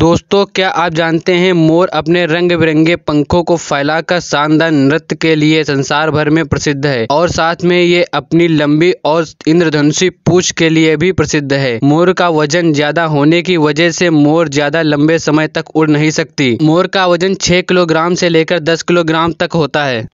दोस्तों क्या आप जानते हैं मोर अपने रंग बिरंगे पंखों को फैलाकर शानदार नृत्य के लिए संसार भर में प्रसिद्ध है और साथ में ये अपनी लंबी और इंद्रधनुषी पूछ के लिए भी प्रसिद्ध है मोर का वजन ज्यादा होने की वजह से मोर ज्यादा लंबे समय तक उड़ नहीं सकती मोर का वजन छह किलोग्राम से लेकर दस किलोग्राम तक होता है